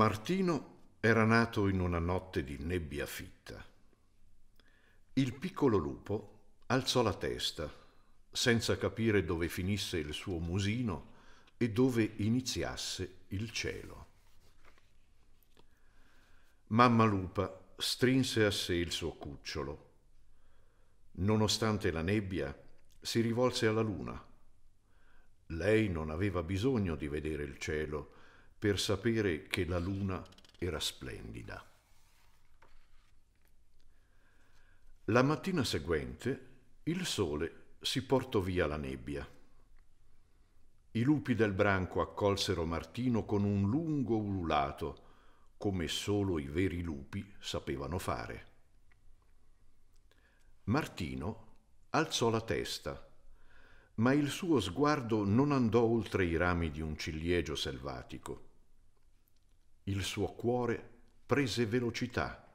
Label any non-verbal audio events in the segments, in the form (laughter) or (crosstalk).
Martino era nato in una notte di nebbia fitta. Il piccolo lupo alzò la testa, senza capire dove finisse il suo musino e dove iniziasse il cielo. Mamma lupa strinse a sé il suo cucciolo. Nonostante la nebbia, si rivolse alla luna. Lei non aveva bisogno di vedere il cielo, per sapere che la luna era splendida. La mattina seguente il sole si portò via la nebbia. I lupi del branco accolsero Martino con un lungo ululato, come solo i veri lupi sapevano fare. Martino alzò la testa, ma il suo sguardo non andò oltre i rami di un ciliegio selvatico il suo cuore prese velocità,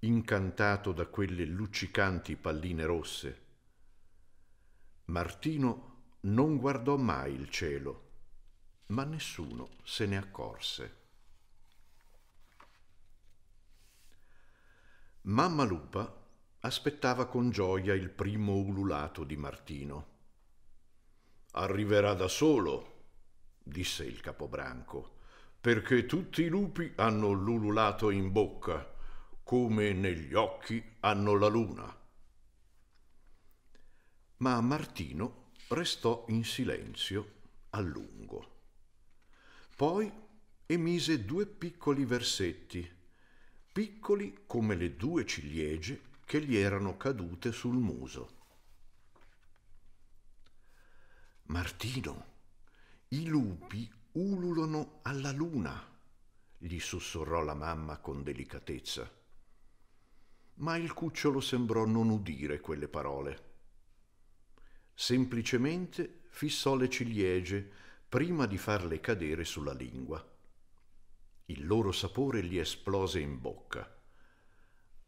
incantato da quelle luccicanti palline rosse. Martino non guardò mai il cielo, ma nessuno se ne accorse. Mamma Lupa aspettava con gioia il primo ululato di Martino. Arriverà da solo, disse il capobranco perché tutti i lupi hanno l'ululato in bocca, come negli occhi hanno la luna. Ma Martino restò in silenzio a lungo. Poi emise due piccoli versetti, piccoli come le due ciliegie che gli erano cadute sul muso. Martino, i lupi ululano alla luna, gli sussurrò la mamma con delicatezza. Ma il cucciolo sembrò non udire quelle parole. Semplicemente fissò le ciliegie prima di farle cadere sulla lingua. Il loro sapore gli esplose in bocca.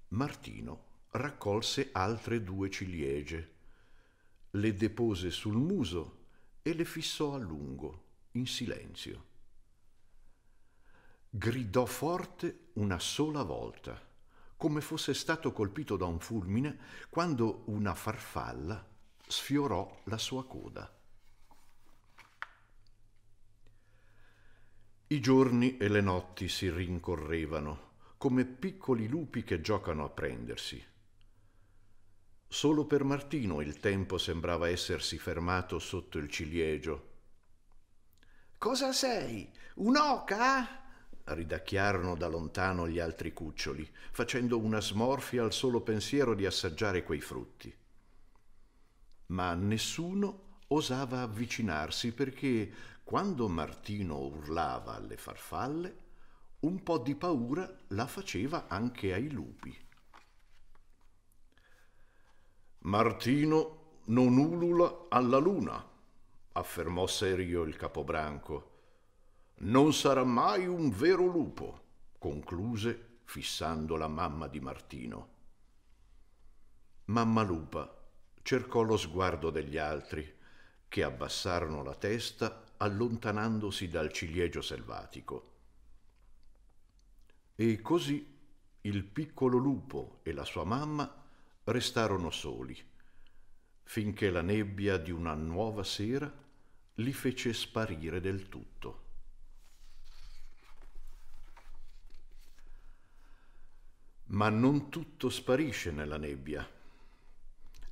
Martino raccolse altre due ciliegie, le depose sul muso e le fissò a lungo in silenzio. Gridò forte una sola volta, come fosse stato colpito da un fulmine quando una farfalla sfiorò la sua coda. I giorni e le notti si rincorrevano, come piccoli lupi che giocano a prendersi. Solo per Martino il tempo sembrava essersi fermato sotto il ciliegio, Cosa sei? Un'oca? ridacchiarono da lontano gli altri cuccioli, facendo una smorfia al solo pensiero di assaggiare quei frutti. Ma nessuno osava avvicinarsi perché, quando Martino urlava alle farfalle, un po' di paura la faceva anche ai lupi. Martino non ulula alla luna, affermò serio il capobranco. Non sarà mai un vero lupo, concluse fissando la mamma di Martino. Mamma Lupa cercò lo sguardo degli altri, che abbassarono la testa allontanandosi dal ciliegio selvatico. E così il piccolo lupo e la sua mamma restarono soli, finché la nebbia di una nuova sera li fece sparire del tutto. Ma non tutto sparisce nella nebbia.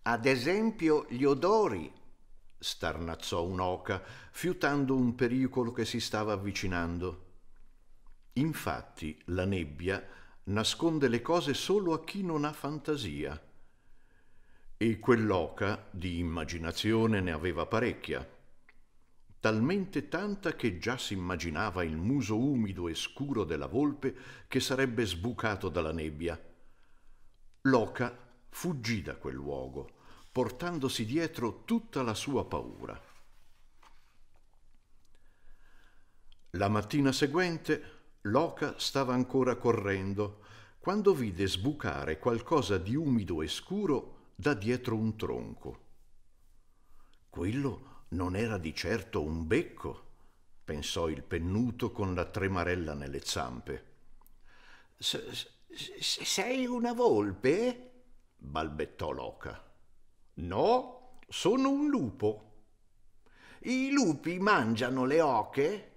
Ad esempio gli odori, starnazzò un'oca, fiutando un pericolo che si stava avvicinando. Infatti la nebbia nasconde le cose solo a chi non ha fantasia. E quell'oca di immaginazione ne aveva parecchia talmente tanta che già si immaginava il muso umido e scuro della volpe che sarebbe sbucato dalla nebbia. Loca fuggì da quel luogo, portandosi dietro tutta la sua paura. La mattina seguente Loca stava ancora correndo quando vide sbucare qualcosa di umido e scuro da dietro un tronco. Quello non era di certo un becco, pensò il pennuto con la tremarella nelle zampe. sei una volpe? balbettò l'oca. No, sono un lupo. I lupi mangiano le oche?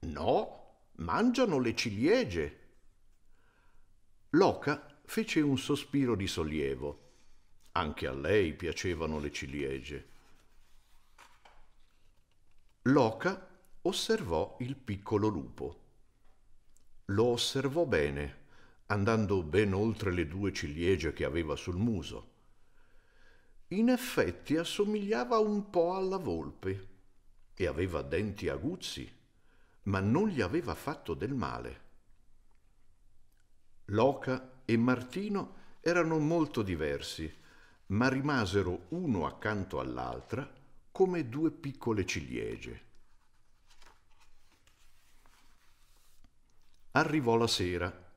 No, mangiano le ciliegie. L'oca fece un sospiro di sollievo. Anche a lei piacevano le ciliegie. Loca osservò il piccolo lupo. Lo osservò bene, andando ben oltre le due ciliegie che aveva sul muso. In effetti assomigliava un po' alla volpe e aveva denti aguzzi, ma non gli aveva fatto del male. Loca e Martino erano molto diversi, ma rimasero uno accanto all'altra come due piccole ciliegie. Arrivò la sera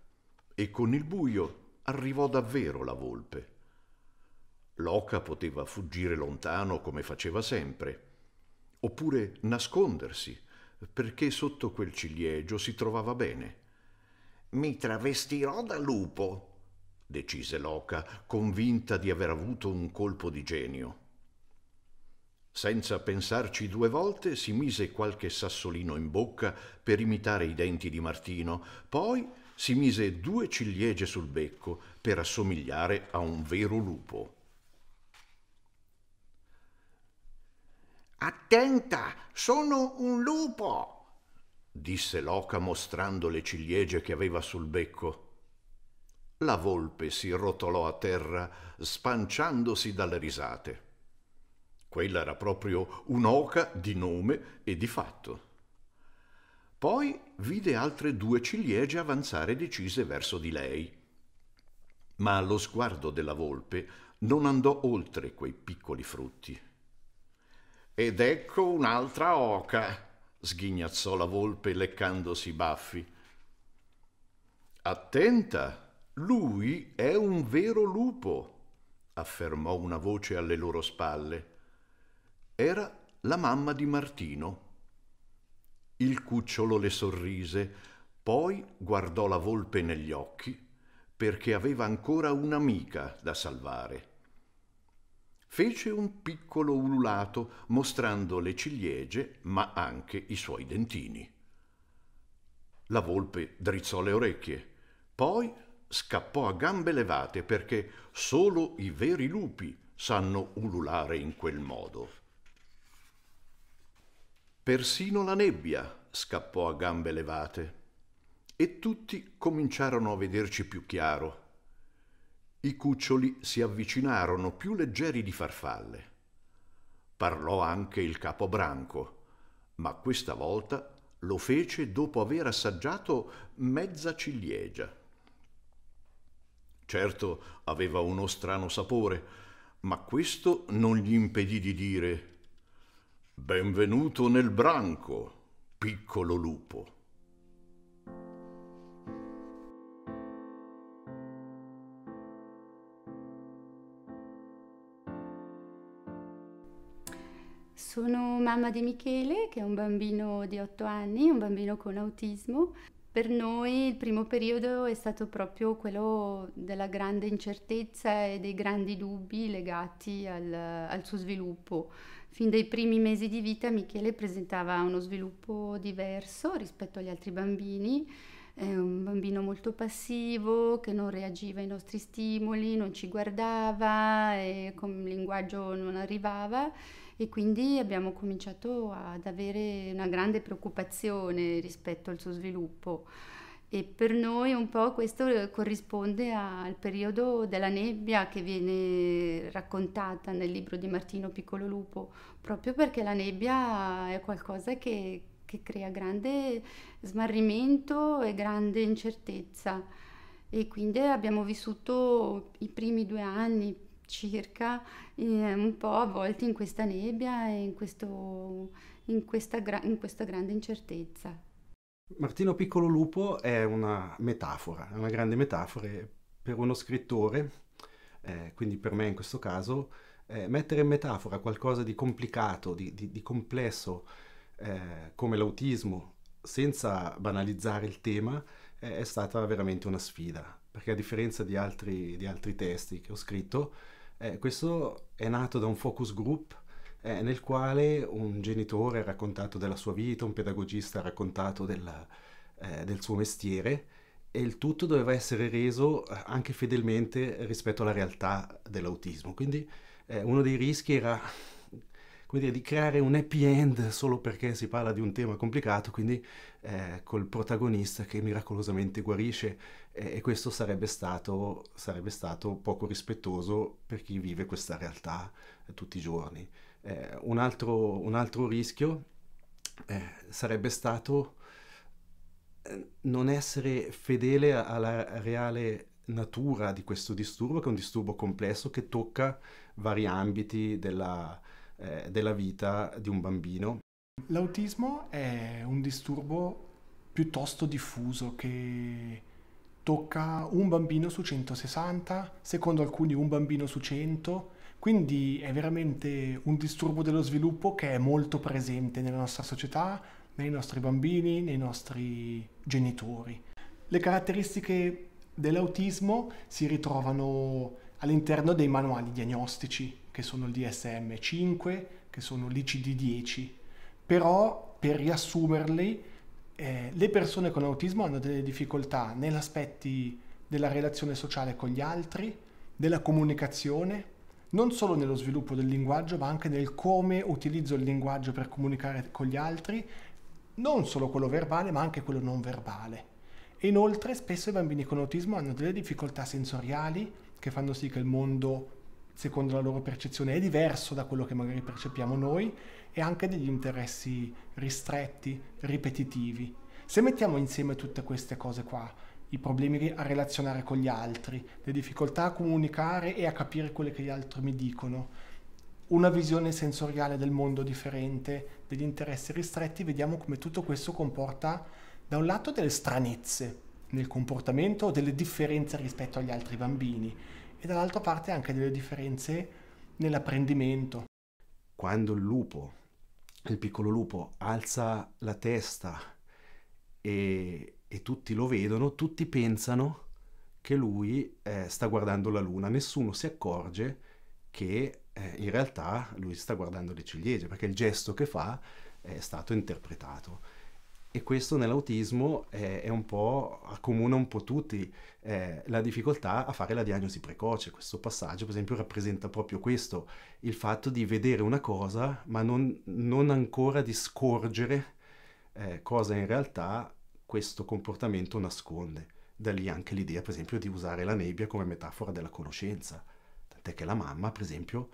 e con il buio arrivò davvero la volpe. L'oca poteva fuggire lontano come faceva sempre, oppure nascondersi, perché sotto quel ciliegio si trovava bene. Mi travestirò da lupo, decise l'oca, convinta di aver avuto un colpo di genio. Senza pensarci due volte si mise qualche sassolino in bocca per imitare i denti di Martino, poi si mise due ciliegie sul becco per assomigliare a un vero lupo. Attenta, sono un lupo, disse Loca mostrando le ciliegie che aveva sul becco. La volpe si rotolò a terra, spanciandosi dalle risate. Quella era proprio un'oca di nome e di fatto. Poi vide altre due ciliegie avanzare decise verso di lei. Ma lo sguardo della volpe non andò oltre quei piccoli frutti. Ed ecco un'altra oca, sghignazzò la volpe leccandosi i baffi. Attenta, lui è un vero lupo, affermò una voce alle loro spalle. Era la mamma di Martino. Il cucciolo le sorrise, poi guardò la volpe negli occhi perché aveva ancora un'amica da salvare. Fece un piccolo ululato mostrando le ciliegie ma anche i suoi dentini. La volpe drizzò le orecchie, poi scappò a gambe levate perché solo i veri lupi sanno ululare in quel modo. Persino la nebbia scappò a gambe levate e tutti cominciarono a vederci più chiaro. I cuccioli si avvicinarono più leggeri di farfalle. Parlò anche il capo branco, ma questa volta lo fece dopo aver assaggiato mezza ciliegia. Certo aveva uno strano sapore, ma questo non gli impedì di dire Benvenuto nel branco, piccolo lupo. Sono mamma di Michele, che è un bambino di 8 anni, un bambino con autismo. Per noi il primo periodo è stato proprio quello della grande incertezza e dei grandi dubbi legati al, al suo sviluppo Fin dai primi mesi di vita Michele presentava uno sviluppo diverso rispetto agli altri bambini, è un bambino molto passivo che non reagiva ai nostri stimoli, non ci guardava e con il linguaggio non arrivava e quindi abbiamo cominciato ad avere una grande preoccupazione rispetto al suo sviluppo e per noi un po' questo eh, corrisponde al periodo della nebbia che viene raccontata nel libro di Martino Piccolo Lupo, proprio perché la nebbia è qualcosa che, che crea grande smarrimento e grande incertezza e quindi abbiamo vissuto i primi due anni circa eh, un po' avvolti in questa nebbia e in, questo, in, questa, gra- in questa grande incertezza. Martino Piccolo Lupo è una metafora, è una grande metafora per uno scrittore, eh, quindi per me in questo caso, eh, mettere in metafora qualcosa di complicato, di, di, di complesso eh, come l'autismo, senza banalizzare il tema, è stata veramente una sfida, perché a differenza di altri, di altri testi che ho scritto, eh, questo è nato da un focus group eh, nel quale un genitore ha raccontato della sua vita, un pedagogista ha raccontato della, eh, del suo mestiere e il tutto doveva essere reso eh, anche fedelmente rispetto alla realtà dell'autismo. Quindi eh, uno dei rischi era (laughs) dire, di creare un happy end solo perché si parla di un tema complicato, quindi eh, col protagonista che miracolosamente guarisce eh, e questo sarebbe stato, sarebbe stato poco rispettoso per chi vive questa realtà tutti i giorni. Eh, un, altro, un, altro, rischio eh, sarebbe stato eh, non essere fedele alla reale natura di questo disturbo, che è un disturbo complesso che tocca vari ambiti della, eh, della vita di un bambino. L'autismo è un disturbo piuttosto diffuso che tocca un bambino su 160, secondo alcuni un bambino su 100 quindi è veramente un disturbo dello sviluppo che è molto presente nella nostra società, nei nostri bambini, nei nostri genitori. Le caratteristiche dell'autismo si ritrovano all'interno dei manuali diagnostici, che sono il DSM5, che sono l'ICD10. Però, per riassumerli, eh, le persone con autismo hanno delle difficoltà negli aspetti della relazione sociale con gli altri, della comunicazione, non solo nello sviluppo del linguaggio, ma anche nel come utilizzo il linguaggio per comunicare con gli altri, non solo quello verbale, ma anche quello non verbale. E inoltre spesso i bambini con autismo hanno delle difficoltà sensoriali che fanno sì che il mondo, secondo la loro percezione, è diverso da quello che magari percepiamo noi e anche degli interessi ristretti, ripetitivi. Se mettiamo insieme tutte queste cose qua, i problemi a relazionare con gli altri, le difficoltà a comunicare e a capire quello che gli altri mi dicono, una visione sensoriale del mondo differente, degli interessi ristretti, vediamo come tutto questo comporta da un lato delle stranezze nel comportamento, delle differenze rispetto agli altri bambini e dall'altra parte anche delle differenze nell'apprendimento. Quando il lupo, il piccolo lupo, alza la testa e e tutti lo vedono, tutti pensano che lui eh, sta guardando la luna, nessuno si accorge che eh, in realtà lui sta guardando le ciliegie, perché il gesto che fa è stato interpretato. E questo nell'autismo è, è un po', accomuna un po' tutti eh, la difficoltà a fare la diagnosi precoce. Questo passaggio, per esempio, rappresenta proprio questo, il fatto di vedere una cosa ma non, non ancora di scorgere eh, cosa in realtà questo comportamento nasconde. Da lì anche l'idea, per esempio, di usare la nebbia come metafora della conoscenza. Tant'è che la mamma, per esempio,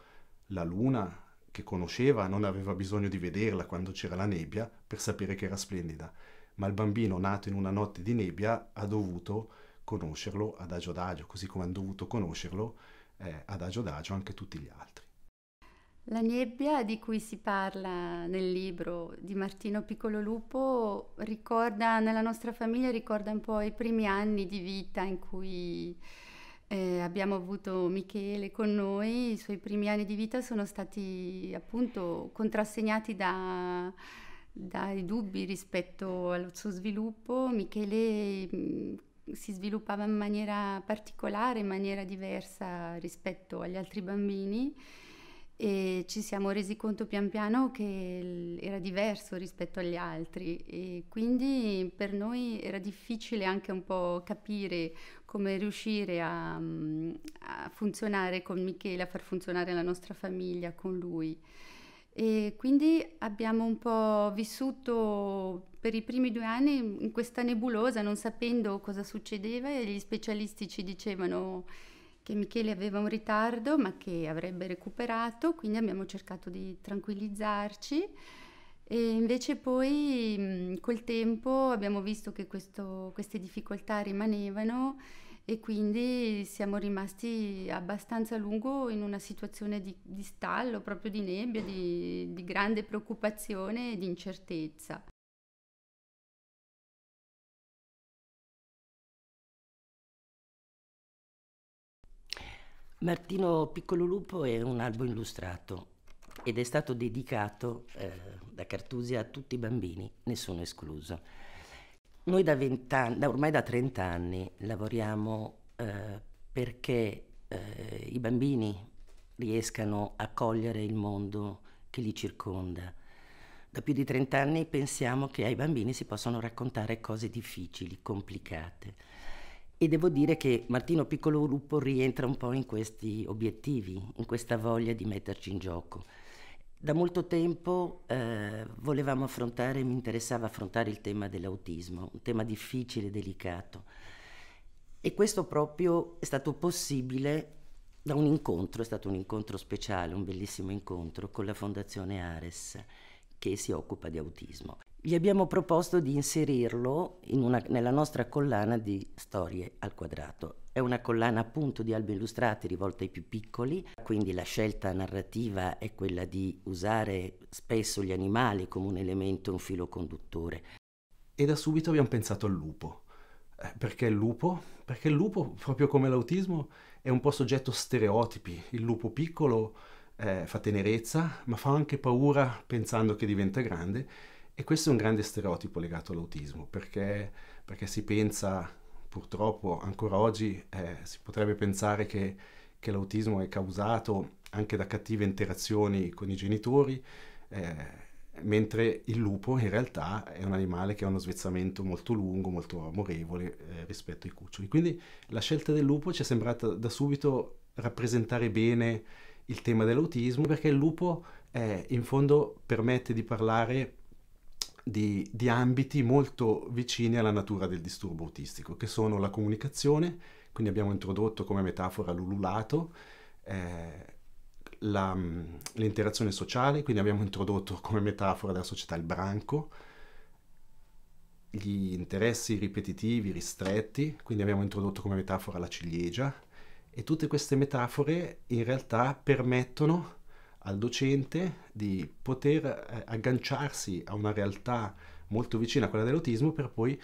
la luna che conosceva non aveva bisogno di vederla quando c'era la nebbia per sapere che era splendida, ma il bambino nato in una notte di nebbia ha dovuto conoscerlo adagio adagio, così come hanno dovuto conoscerlo eh, adagio adagio anche tutti gli altri. La nebbia di cui si parla nel libro di Martino Piccolo Lupo ricorda, nella nostra famiglia ricorda un po' i primi anni di vita in cui eh, abbiamo avuto Michele con noi, i suoi primi anni di vita sono stati appunto contrassegnati da, dai dubbi rispetto al suo sviluppo. Michele mm, si sviluppava in maniera particolare, in maniera diversa rispetto agli altri bambini e ci siamo resi conto pian piano che era diverso rispetto agli altri e quindi per noi era difficile anche un po' capire come riuscire a, a funzionare con Michele, a far funzionare la nostra famiglia con lui. E quindi abbiamo un po' vissuto per i primi due anni in questa nebulosa, non sapendo cosa succedeva e gli specialisti ci dicevano che Michele aveva un ritardo ma che avrebbe recuperato, quindi abbiamo cercato di tranquillizzarci e invece poi col tempo abbiamo visto che questo, queste difficoltà rimanevano e quindi siamo rimasti abbastanza a lungo in una situazione di, di stallo, proprio di nebbia, di, di grande preoccupazione e di incertezza. Martino Piccolo Lupo è un albo illustrato ed è stato dedicato eh, da Cartusia a tutti i bambini, nessuno escluso. Noi da 20 anni, da ormai da 30 anni lavoriamo eh, perché eh, i bambini riescano a cogliere il mondo che li circonda. Da più di 30 anni pensiamo che ai bambini si possano raccontare cose difficili, complicate e devo dire che Martino Piccolo Lupo rientra un po' in questi obiettivi, in questa voglia di metterci in gioco. Da molto tempo eh, volevamo affrontare, mi interessava affrontare il tema dell'autismo, un tema difficile, delicato. E questo proprio è stato possibile da un incontro, è stato un incontro speciale, un bellissimo incontro con la Fondazione Ares che si occupa di autismo gli abbiamo proposto di inserirlo in una, nella nostra collana di storie al quadrato. È una collana appunto di albi illustrati rivolta ai più piccoli, quindi la scelta narrativa è quella di usare spesso gli animali come un elemento, un filo conduttore. E da subito abbiamo pensato al lupo. Eh, perché il lupo? Perché il lupo, proprio come l'autismo, è un po' soggetto a stereotipi. Il lupo piccolo eh, fa tenerezza, ma fa anche paura pensando che diventa grande e questo è un grande stereotipo legato all'autismo, perché, perché si pensa, purtroppo ancora oggi, eh, si potrebbe pensare che, che l'autismo è causato anche da cattive interazioni con i genitori, eh, mentre il lupo in realtà è un animale che ha uno svezzamento molto lungo, molto amorevole eh, rispetto ai cuccioli. Quindi la scelta del lupo ci è sembrata da subito rappresentare bene il tema dell'autismo perché il lupo eh, in fondo permette di parlare di, di ambiti molto vicini alla natura del disturbo autistico, che sono la comunicazione, quindi abbiamo introdotto come metafora l'ululato, eh, la, mm, l'interazione sociale, quindi abbiamo introdotto come metafora della società il branco, gli interessi ripetitivi, ristretti, quindi abbiamo introdotto come metafora la ciliegia e tutte queste metafore in realtà permettono al docente di poter eh, agganciarsi a una realtà molto vicina a quella dell'autismo per poi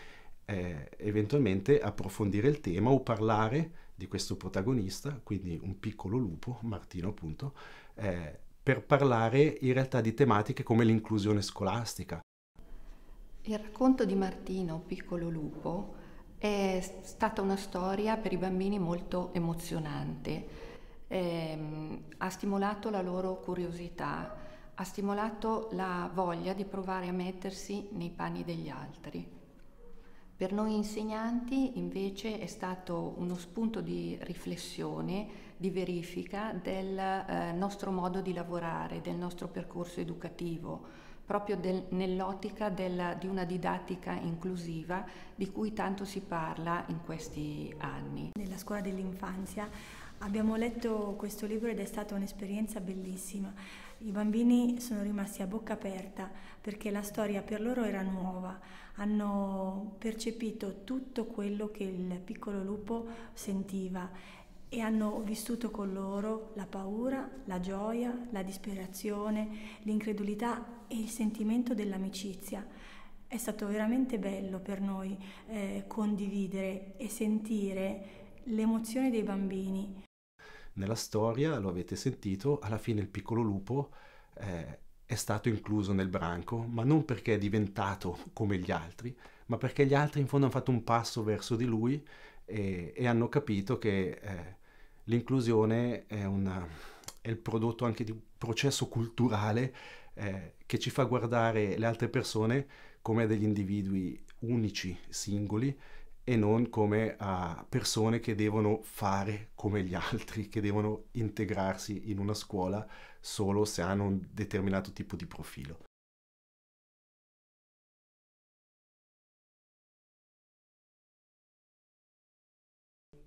eh, eventualmente approfondire il tema o parlare di questo protagonista, quindi un piccolo lupo, Martino appunto, eh, per parlare in realtà di tematiche come l'inclusione scolastica. Il racconto di Martino, piccolo lupo, è stata una storia per i bambini molto emozionante ehm, ha stimolato la loro curiosità, ha stimolato la voglia di provare a mettersi nei panni degli altri. Per noi insegnanti invece è stato uno spunto di riflessione, di verifica del eh, nostro modo di lavorare, del nostro percorso educativo, proprio del, nell'ottica del, di una didattica inclusiva di cui tanto si parla in questi anni. Nella scuola dell'infanzia Abbiamo letto questo libro ed è stata un'esperienza bellissima. I bambini sono rimasti a bocca aperta perché la storia per loro era nuova, hanno percepito tutto quello che il piccolo lupo sentiva e hanno vissuto con loro la paura, la gioia, la disperazione, l'incredulità e il sentimento dell'amicizia. È stato veramente bello per noi eh, condividere e sentire l'emozione dei bambini nella storia, lo avete sentito, alla fine il piccolo lupo eh, è stato incluso nel branco, ma non perché è diventato come gli altri, ma perché gli altri in fondo hanno fatto un passo verso di lui e, e hanno capito che eh, l'inclusione è, una, è, il prodotto anche di un processo culturale eh, che ci fa guardare le altre persone come degli individui unici, singoli, e non come a persone che devono fare come gli altri, che devono integrarsi in una scuola solo se hanno un determinato tipo di profilo.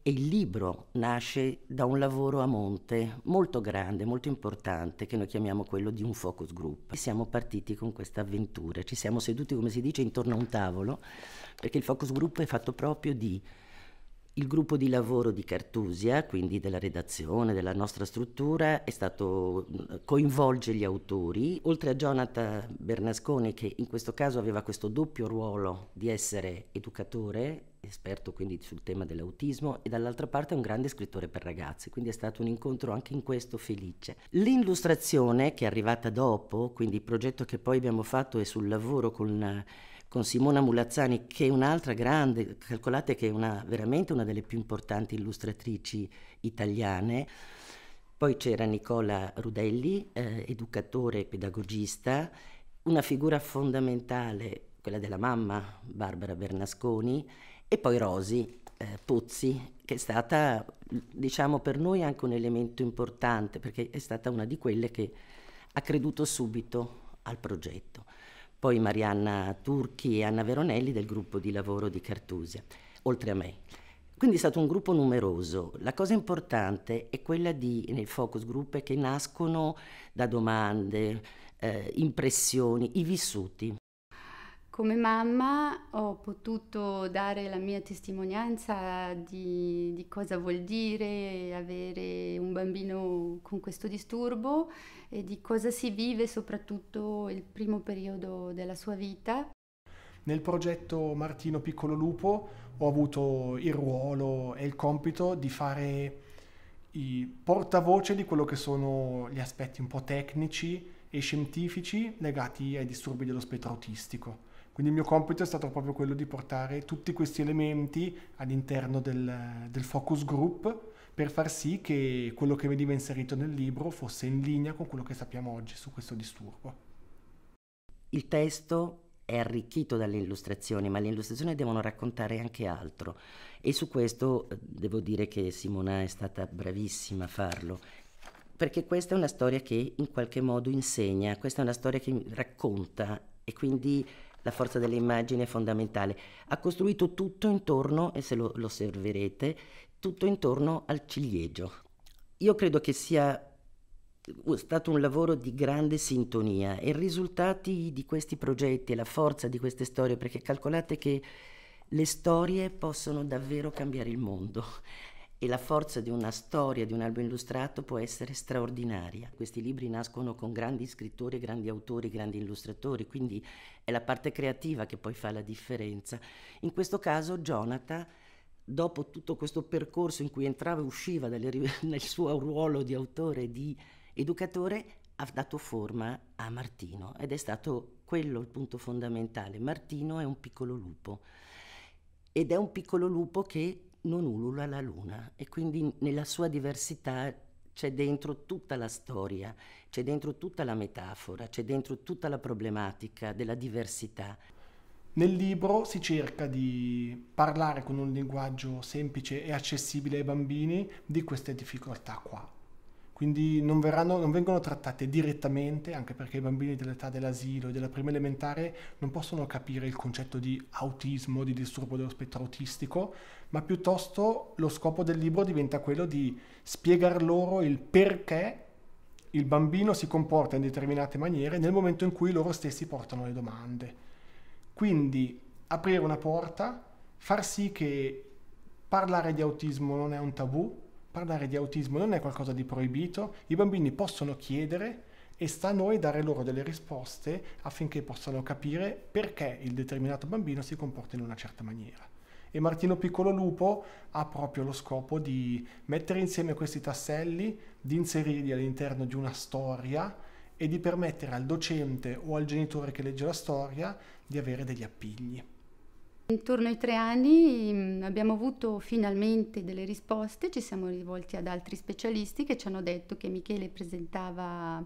E il libro nasce da un lavoro a monte molto grande, molto importante, che noi chiamiamo quello di un focus group. E siamo partiti con questa avventura, ci siamo seduti, come si dice, intorno a un tavolo, perché il focus group è fatto proprio di il gruppo di lavoro di Cartusia, quindi della redazione, della nostra struttura, stato, coinvolge gli autori. Oltre a Jonathan Bernasconi, che in questo caso aveva questo doppio ruolo di essere educatore, esperto quindi sul tema dell'autismo, e dall'altra parte un grande scrittore per ragazzi, quindi è stato un incontro anche in questo felice. L'illustrazione, che è arrivata dopo, quindi il progetto che poi abbiamo fatto è sul lavoro con con Simona Mulazzani, che è un'altra grande, calcolate che è una, veramente una delle più importanti illustratrici italiane. Poi c'era Nicola Rudelli, eh, educatore e pedagogista, una figura fondamentale, quella della mamma, Barbara Bernasconi, e poi Rosi eh, Pozzi, che è stata, diciamo, per noi anche un elemento importante, perché è stata una di quelle che ha creduto subito al progetto poi Marianna Turchi e Anna Veronelli del gruppo di lavoro di Cartusia, oltre a me. Quindi è stato un gruppo numeroso. La cosa importante è quella di, nel focus group, che nascono da domande, eh, impressioni, i vissuti. Come mamma ho potuto dare la mia testimonianza di, di, cosa vuol dire avere un bambino con questo disturbo e di cosa si vive soprattutto il primo periodo della sua vita. Nel progetto Martino Piccolo Lupo ho avuto il ruolo e il compito di fare i portavoce di quello che sono gli aspetti un po' tecnici e scientifici legati ai disturbi dello spettro autistico. Quindi il mio compito è stato proprio quello di portare tutti questi elementi all'interno del, del focus group per far sì che quello che veniva inserito nel libro fosse in linea con quello che sappiamo oggi su questo disturbo. Il testo è arricchito dalle illustrazioni, ma le illustrazioni devono raccontare anche altro. E su questo eh, devo dire che Simona è stata bravissima a farlo, perché questa è una storia che in qualche modo insegna, questa è una storia che racconta e quindi la forza dell'immagine è fondamentale. Ha costruito tutto intorno, e se lo, osserverete, tutto intorno al ciliegio. Io credo che sia stato un lavoro di grande sintonia e i risultati di questi progetti e la forza di queste storie, perché calcolate che le storie possono davvero cambiare il mondo e la forza di una storia, di un albo illustrato può essere straordinaria. Questi libri nascono con grandi scrittori, grandi autori, grandi illustratori, quindi è la parte creativa che poi fa la differenza. In questo caso Jonathan, dopo tutto questo percorso in cui entrava e usciva dalle, (laughs) nel suo ruolo di autore e di educatore, ha dato forma a Martino ed è stato quello il punto fondamentale. Martino è un piccolo lupo ed è un piccolo lupo che non ulula la luna e quindi nella sua diversità c'è dentro tutta la storia, c'è dentro tutta la metafora, c'è dentro tutta la problematica della diversità. Nel libro si cerca di parlare con un linguaggio semplice e accessibile ai bambini di queste difficoltà qua quindi non, verranno, non, vengono trattate direttamente, anche perché i bambini dell'età dell'asilo e della prima elementare non possono capire il concetto di autismo, di disturbo dello spettro autistico, ma piuttosto lo scopo del libro diventa quello di spiegar loro il perché il bambino si comporta in determinate maniere nel momento in cui loro stessi portano le domande. Quindi aprire una porta, far sì che parlare di autismo non è un tabù, parlare di autismo non è qualcosa di proibito, i bambini possono chiedere e sta a noi dare loro delle risposte affinché possano capire perché il determinato bambino si comporta in una certa maniera. E Martino Piccolo Lupo ha proprio lo scopo di mettere insieme questi tasselli, di inserirli all'interno di una storia e di permettere al docente o al genitore che legge la storia di avere degli appigli. Intorno ai tre anni mm, abbiamo avuto finalmente delle risposte, ci siamo rivolti ad altri specialisti che ci hanno detto che Michele presentava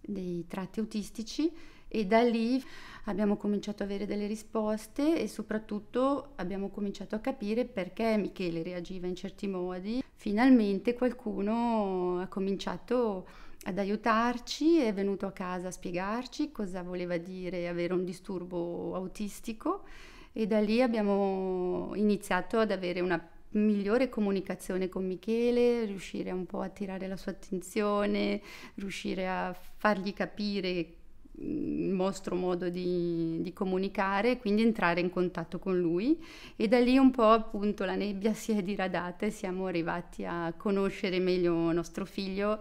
dei tratti autistici e da lì abbiamo cominciato ad avere delle risposte e soprattutto abbiamo cominciato a capire perché Michele reagiva in certi modi. Finalmente qualcuno ha cominciato ad aiutarci, è venuto a casa a spiegarci cosa voleva dire avere un disturbo autistico e da lì abbiamo iniziato ad avere una migliore comunicazione con Michele, riuscire un po' a tirare la sua attenzione, riuscire a fargli capire mm, il nostro modo di, di, comunicare, quindi entrare in contatto con lui e da lì un po' appunto la nebbia (laughs) si è diradata e siamo arrivati a conoscere meglio nostro figlio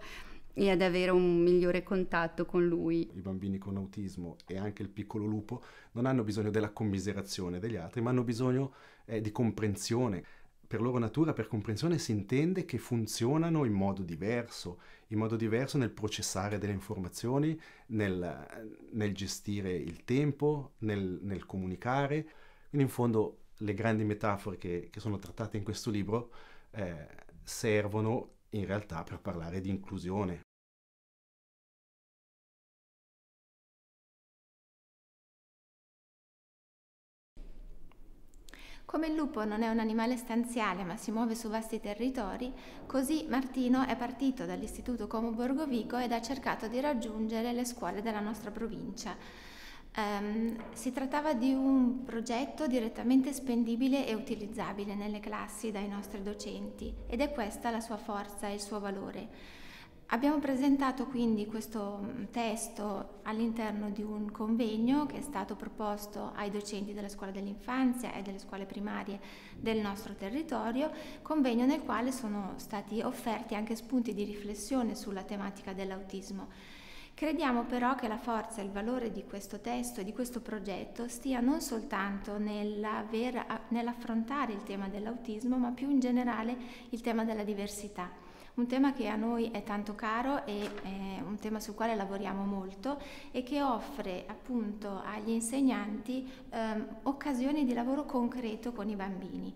e ad avere un migliore contatto con lui. I bambini con autismo e anche il piccolo lupo non hanno bisogno della commiserazione degli altri, ma hanno bisogno eh, di comprensione. Per loro natura, per comprensione, si intende che funzionano in modo diverso, in modo diverso nel processare delle informazioni, nel, nel gestire il tempo, nel, nel, comunicare. Quindi in fondo le grandi metafore che, che sono trattate in questo libro eh, servono in realtà per parlare di inclusione. Come il lupo non è un animale stanziale ma si muove su vasti territori, così Martino è partito dall'Istituto Como Borgovico ed ha cercato di raggiungere le scuole della nostra provincia. Um, si trattava di un progetto direttamente spendibile e utilizzabile nelle classi dai nostri docenti ed è questa la sua forza e il suo valore. Abbiamo presentato quindi questo mm, testo all'interno di un convegno che è stato proposto ai docenti della scuola dell'infanzia e delle scuole primarie del nostro territorio, convegno nel quale sono stati offerti anche spunti di riflessione sulla tematica dell'autismo. Crediamo però che la forza e il valore di questo testo e di questo progetto stia non soltanto nell'affrontare il tema dell'autismo, ma più in generale il tema della diversità un tema che a noi è tanto caro e eh, un tema sul quale lavoriamo molto e che offre appunto agli insegnanti ehm, occasioni di lavoro concreto con i bambini.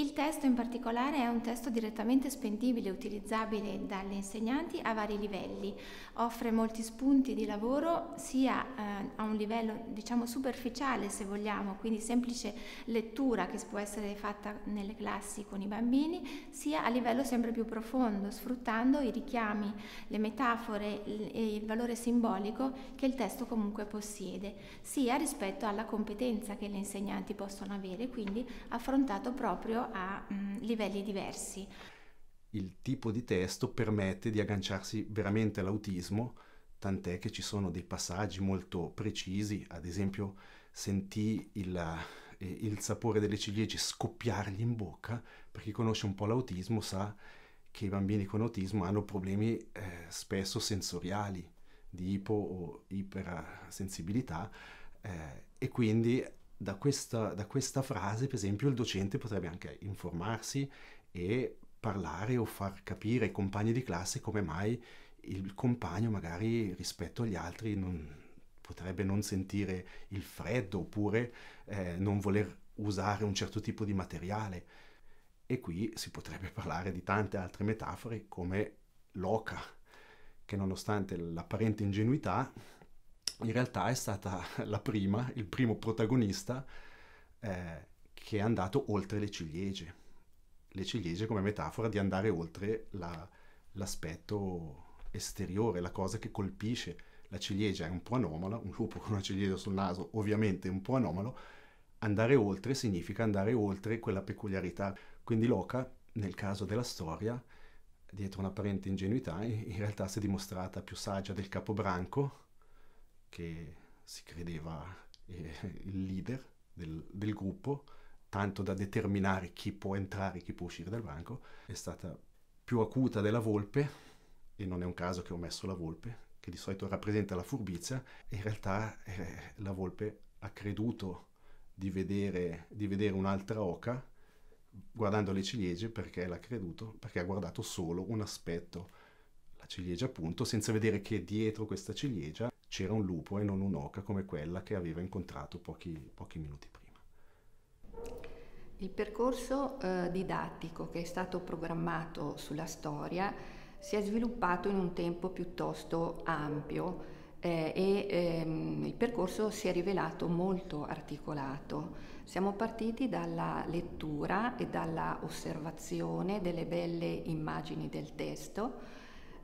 Il testo in particolare è un testo direttamente spendibile, utilizzabile dagli insegnanti a vari livelli, offre molti spunti di lavoro sia eh, a un livello diciamo superficiale se vogliamo, quindi semplice lettura che può essere fatta nelle classi con i bambini, sia a livello sempre più profondo, sfruttando i richiami, le metafore e il valore simbolico che il testo comunque possiede, sia rispetto alla competenza che gli insegnanti possono avere, quindi affrontato proprio a mh, mm, livelli diversi. Il tipo di testo permette di agganciarsi veramente all'autismo, tant'è che ci sono dei passaggi molto precisi, ad esempio sentì il, eh, il sapore delle ciliegie scoppiargli in bocca, per chi conosce un po' l'autismo sa che i bambini con autismo hanno problemi eh, spesso sensoriali, di ipo o ipersensibilità eh, e quindi da questa, da questa frase, per esempio, il docente potrebbe anche informarsi e parlare o far capire ai compagni di classe come mai il compagno magari rispetto agli altri non, potrebbe non sentire il freddo oppure eh, non voler usare un certo tipo di materiale. E qui si potrebbe (laughs) parlare di tante altre metafore come l'oca, che nonostante l'apparente ingenuità in realtà è stata (laughs) la prima, il primo protagonista eh, che è andato oltre le ciliegie. Le ciliegie come metafora di andare oltre la, l'aspetto esteriore, la cosa che colpisce. La ciliegia è un po' anomala, un lupo con una ciliegia sul naso ovviamente è un po' anomalo. Andare oltre significa andare oltre quella peculiarità. Quindi Loca, nel caso della storia, dietro un'apparente ingenuità, in realtà si è dimostrata più saggia del capobranco che si credeva eh, il leader del, del, gruppo, tanto da determinare chi può entrare e chi può uscire dal banco, è stata più acuta della volpe, e non è un caso che ho messo la volpe, che di solito rappresenta la furbizia, in realtà eh, la volpe ha creduto di vedere, di vedere un'altra oca guardando le ciliegie perché l'ha creduto, perché ha guardato solo un aspetto, la ciliegia appunto, senza vedere che dietro questa ciliegia c'era un lupo e non un'oca come quella che aveva incontrato pochi, pochi minuti prima. Il percorso eh, didattico che è stato programmato sulla storia si è sviluppato in un tempo piuttosto ampio eh, e ehm, il percorso si è rivelato molto articolato. Siamo partiti dalla lettura e dalla osservazione delle belle immagini del testo,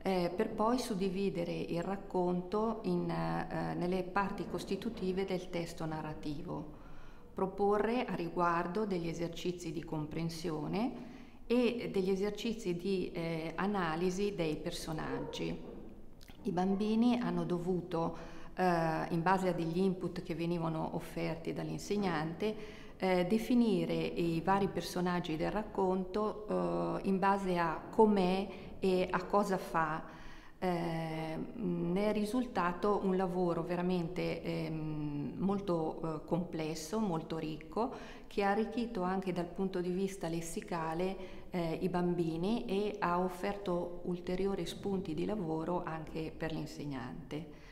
eh, per poi suddividere il racconto in, eh, eh, nelle parti costitutive del testo narrativo, proporre a riguardo degli esercizi di comprensione e degli esercizi di eh, analisi dei personaggi. I bambini hanno dovuto, eh, in base a degli input che venivano offerti dall'insegnante, eh, definire i vari personaggi del racconto eh, in base a com'è e a cosa fa, eh, ne è risultato un lavoro veramente eh, molto eh, complesso, molto ricco, che ha arricchito anche dal punto di vista lessicale eh, i bambini e ha offerto ulteriori spunti di lavoro anche per l'insegnante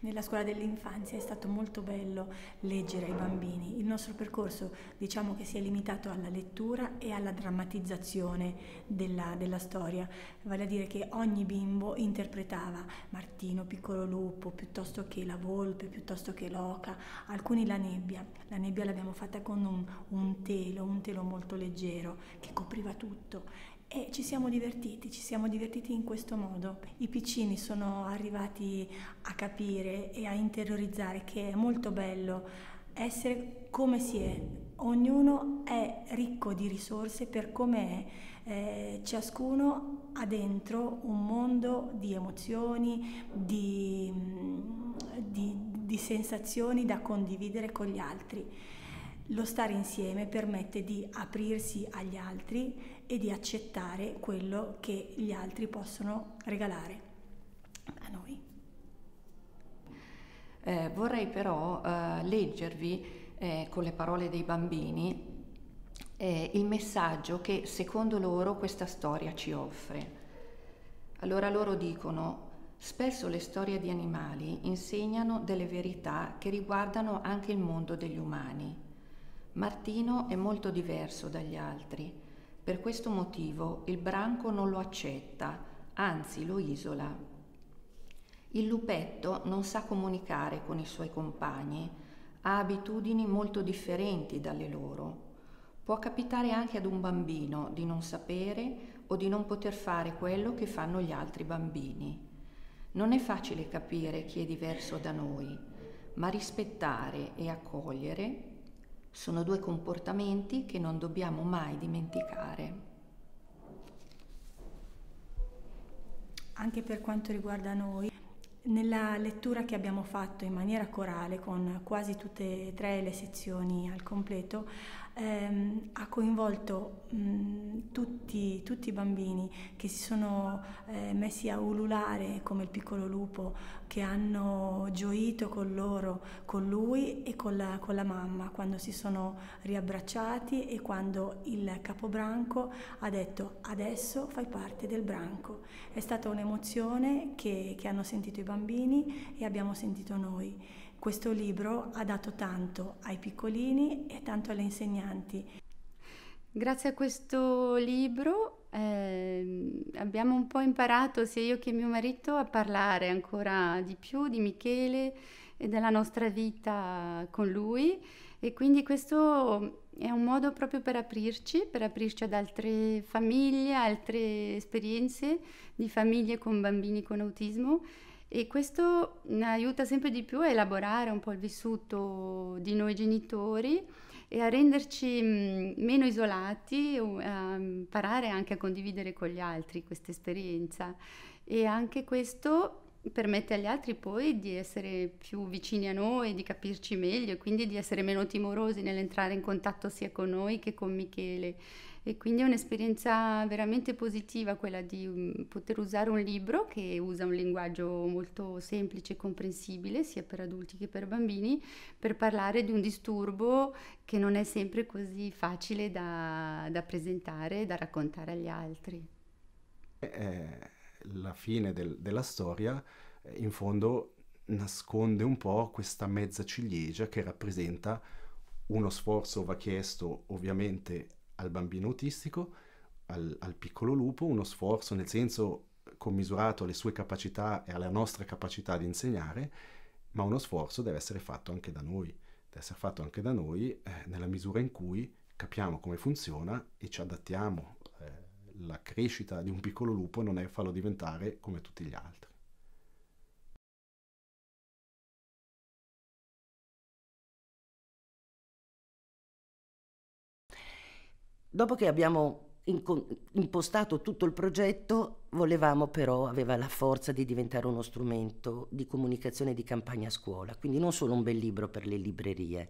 nella scuola dell'infanzia è stato molto bello leggere ai bambini. Il nostro percorso diciamo che si è limitato alla lettura e alla drammatizzazione della, della storia, vale a dire che ogni bimbo interpretava Martino, Piccolo Lupo, piuttosto che la volpe, piuttosto che l'oca, alcuni la nebbia. La nebbia l'abbiamo fatta con un, un telo, un telo molto leggero che copriva tutto e ci siamo divertiti, ci siamo divertiti in questo modo. I piccini sono arrivati a capire e a interiorizzare che è molto bello essere come si è. Ognuno è ricco di risorse per come è, eh, ciascuno ha dentro un mondo di emozioni, di, mm, di, di sensazioni da condividere con gli altri. Lo stare insieme permette di aprirsi agli altri e di accettare quello che gli altri possono regalare a noi. Eh, vorrei però eh, leggervi eh, con le parole dei bambini eh, il messaggio che secondo loro questa storia ci offre. Allora loro dicono, spesso le storie di animali insegnano delle verità che riguardano anche il mondo degli umani. Martino è molto diverso dagli altri per questo motivo il branco non lo accetta, anzi lo isola. Il lupetto non sa comunicare con i suoi compagni, ha abitudini molto differenti dalle loro. Può capitare anche ad un bambino di non sapere o di non poter fare quello che fanno gli altri bambini. Non è facile capire chi è diverso da noi, ma rispettare e accogliere sono due comportamenti che non dobbiamo mai dimenticare. Anche per quanto riguarda noi, nella lettura che abbiamo fatto in maniera corale con quasi tutte e tre le sezioni al completo ehm, ha coinvolto mh, tutti, tutti, i bambini che si sono eh, messi a ululare come il piccolo lupo, che hanno gioito con loro, con lui e con la, con la mamma, quando si sono riabbracciati e quando il capobranco ha detto adesso fai parte del branco. È stata un'emozione che, che hanno sentito i bambini e abbiamo sentito noi. Questo libro ha dato tanto ai piccolini e tanto alle insegnanti. Grazie a questo libro eh, abbiamo un po' imparato sia io che mio marito a parlare ancora di più di Michele e della nostra vita con lui e quindi questo è un modo proprio per aprirci, per aprirci ad altre famiglie, altre esperienze di famiglie con bambini con autismo e questo aiuta sempre di più a elaborare un po' il vissuto di noi genitori e a renderci mm, meno isolati, a imparare anche a condividere con gli altri questa esperienza. E anche questo permette agli altri poi di essere più vicini a noi, di capirci meglio e quindi di essere meno timorosi nell'entrare in contatto sia con noi che con Michele e quindi è un'esperienza veramente positiva quella di mm, poter usare un libro che usa un linguaggio molto semplice e comprensibile sia per adulti che per bambini per parlare di un disturbo che non è sempre così facile da, da presentare e da raccontare agli altri. Eh, la fine del, della storia eh, in fondo nasconde un po' questa mezza ciliegia che rappresenta uno sforzo va chiesto ovviamente al bambino autistico, al, al piccolo lupo, uno sforzo nel senso commisurato alle sue capacità e alla nostra capacità di insegnare, ma uno sforzo deve essere fatto anche da noi, deve essere fatto anche da noi eh, nella misura in cui capiamo come funziona e ci adattiamo. Eh, la crescita di un piccolo lupo non è farlo diventare come tutti gli altri. Dopo che abbiamo impostato tutto il progetto, volevamo però, aveva la forza di diventare uno strumento di comunicazione di campagna a scuola, quindi non solo un bel libro per le librerie,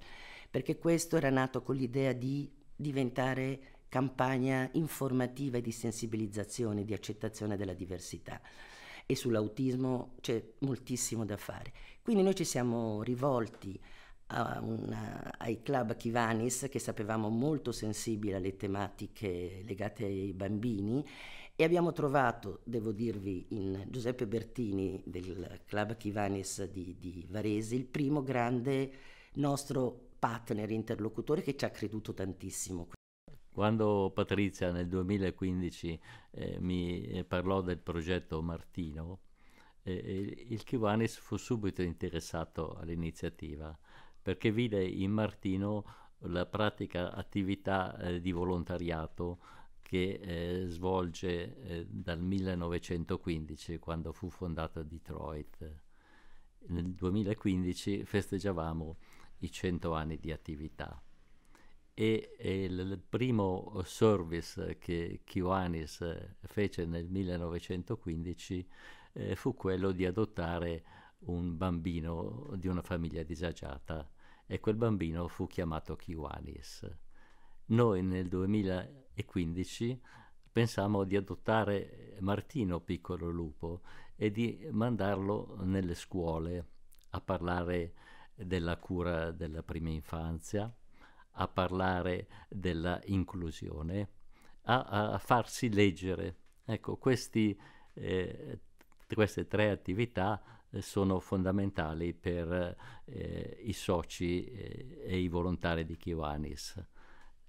perché questo era nato con l'idea di diventare campagna informativa e di sensibilizzazione, di accettazione della diversità. E sull'autismo c'è moltissimo da fare. Quindi noi ci siamo rivolti una, ai club Kivanis che sapevamo molto sensibile alle tematiche legate ai bambini e abbiamo trovato, devo dirvi, in Giuseppe Bertini del club Kivanis di, di Varese il primo grande nostro partner interlocutore che ci ha creduto tantissimo. Quando Patrizia nel 2015 eh, mi eh, parlò del progetto Martino, eh, eh, il Kivanis fu subito interessato all'iniziativa perché vide in Martino la pratica attività eh, di volontariato che eh, svolge eh, dal 1915 quando fu fondata Detroit. Nel 2015 festeggiavamo i 100 anni di attività e, e il primo service che Kiwanis eh, fece nel 1915 eh, fu quello di adottare un bambino di una famiglia disagiata e quel bambino fu chiamato Kiwanis. Noi nel 2015 pensammo di adottare Martino Piccolo Lupo e di mandarlo nelle scuole a parlare della cura della prima infanzia, a parlare della inclusione, a, a farsi leggere. Ecco, questi, eh, queste tre attività eh, sono fondamentali per eh, i soci eh, e i volontari di Kiwanis.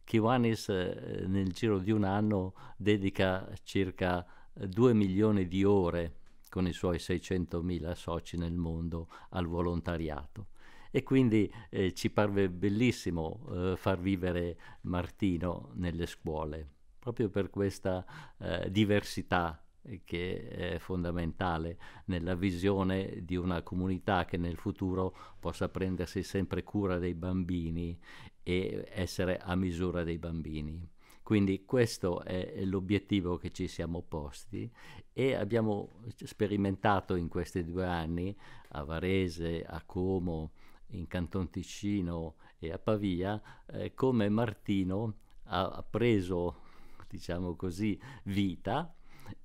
Kiwanis nel giro di un anno dedica circa 2 milioni di ore con i suoi 600.000 soci nel mondo al volontariato. E quindi eh, ci parve bellissimo eh, far vivere Martino nelle scuole, proprio per questa eh, diversità che è fondamentale nella visione di una comunità che nel futuro possa prendersi sempre cura dei bambini e essere a misura dei bambini. Quindi questo è l'obiettivo che ci siamo posti e abbiamo sperimentato in questi due anni a Varese, a Como, in Canton Ticino e a Pavia eh, come Martino ha preso, diciamo così, vita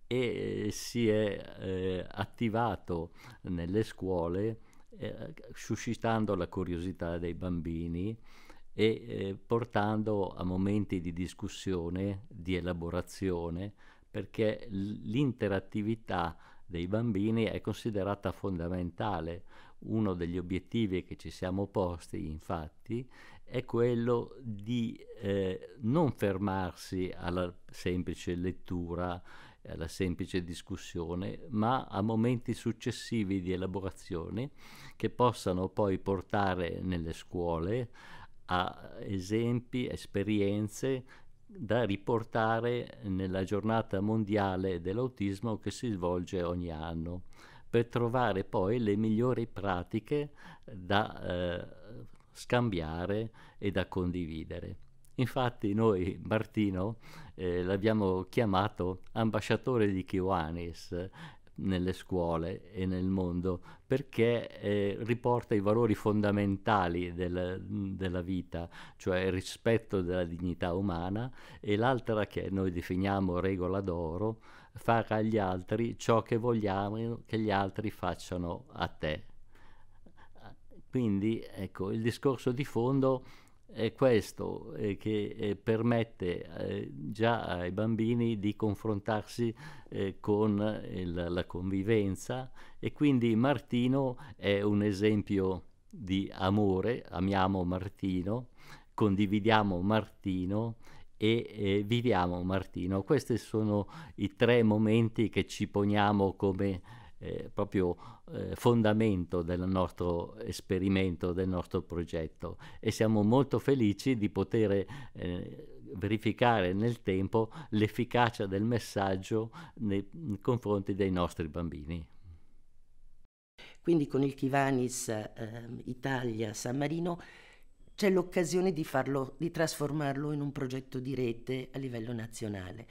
e eh, si è eh, attivato nelle scuole eh, suscitando la curiosità dei bambini e eh, portando a momenti di discussione, di elaborazione, perché l'interattività dei bambini è considerata fondamentale. Uno degli obiettivi che ci siamo posti, infatti, è quello di eh, non fermarsi alla semplice lettura alla eh, semplice discussione, ma a momenti successivi di elaborazione che possano poi portare nelle scuole a esempi, esperienze da riportare nella giornata mondiale dell'autismo che si svolge ogni anno per trovare poi le migliori pratiche da eh, scambiare e da condividere. Infatti noi, Martino, eh, l'abbiamo chiamato ambasciatore di Kiwanis eh, nelle scuole e nel mondo perché eh, riporta i valori fondamentali del, della vita, cioè il rispetto della dignità umana e l'altra che noi definiamo regola d'oro, fare agli altri ciò che vogliamo che gli altri facciano a te. Quindi ecco, il discorso di fondo è questo eh, che eh, permette eh, già ai bambini di confrontarsi eh, con il, eh, la convivenza e quindi Martino è un esempio di amore, amiamo Martino, condividiamo Martino e eh, viviamo Martino. Questi sono i tre momenti che ci poniamo come eh, proprio eh, fondamento del nostro esperimento, del nostro progetto e siamo molto felici di poter eh, verificare nel tempo l'efficacia del messaggio nei, nei confronti dei nostri bambini. Quindi con il Kivanis ehm, Italia San Marino c'è l'occasione di, farlo, di trasformarlo in un progetto di rete a livello nazionale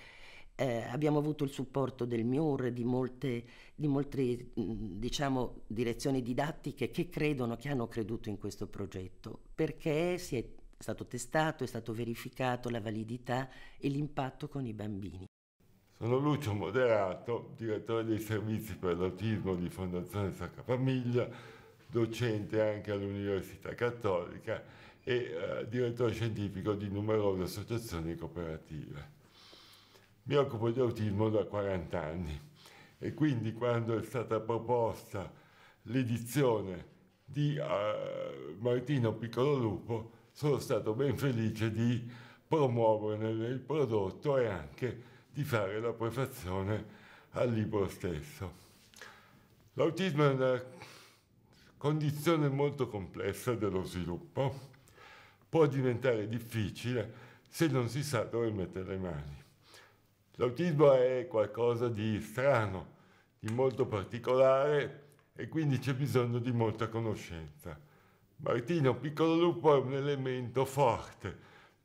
eh, abbiamo avuto il supporto del MIUR, di molte, di molte mm, diciamo, direzioni didattiche che credono, che hanno creduto in questo progetto, perché si è stato testato, è stato verificato la validità e l'impatto con i bambini. Sono Lucio Moderato, direttore dei servizi per l'autismo di Fondazione Sacra Famiglia, docente anche all'Università Cattolica e eh, direttore scientifico di numerose associazioni cooperative. Mi occupo di autismo da 40 anni e quindi quando è stata proposta l'edizione di uh, Martino Piccolo Lupo sono stato ben felice di promuovere il prodotto e anche di fare la prefazione al libro stesso. L'autismo è una condizione molto complessa dello sviluppo, può diventare difficile se non si sa dove mettere le mani. L'autismo è qualcosa di strano, di molto particolare e quindi c'è bisogno di molta conoscenza. Martino Piccolo Lupo è un elemento forte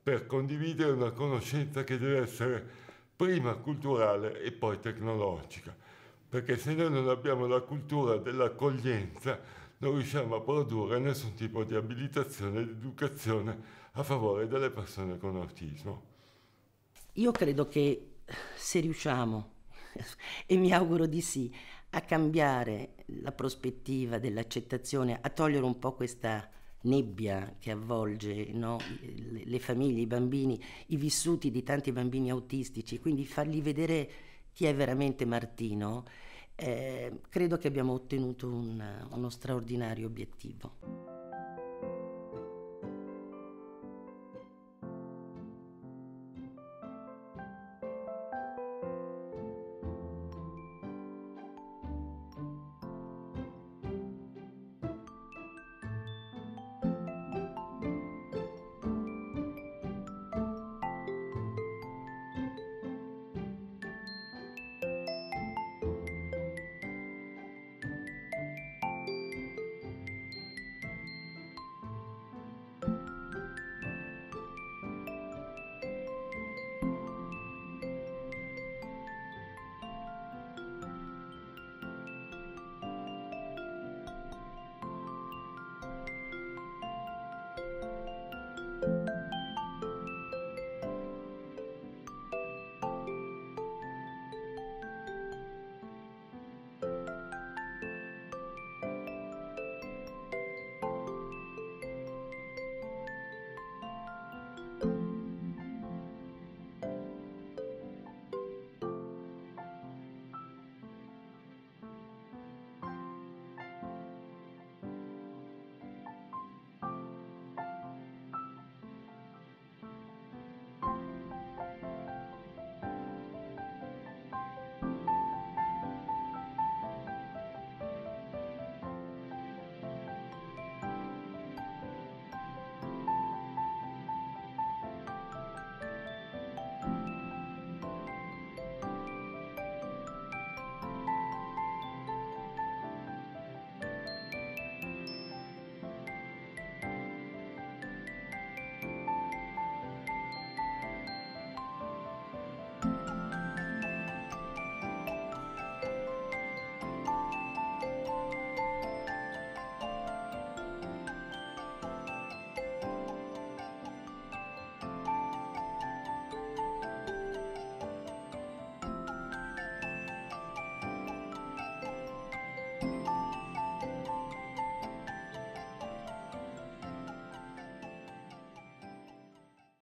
per condividere una conoscenza che deve essere prima culturale e poi tecnologica, perché se noi non abbiamo la cultura dell'accoglienza non riusciamo a produrre nessun tipo di abilitazione ed educazione a favore delle persone con autismo. Io credo che se riusciamo, (laughs) e mi auguro di sì, a cambiare la prospettiva dell'accettazione, a togliere un po' questa nebbia che avvolge no? le famiglie, i bambini, i vissuti di tanti bambini autistici, quindi fargli vedere chi è veramente Martino, eh, credo che abbiamo ottenuto un, uno straordinario obiettivo.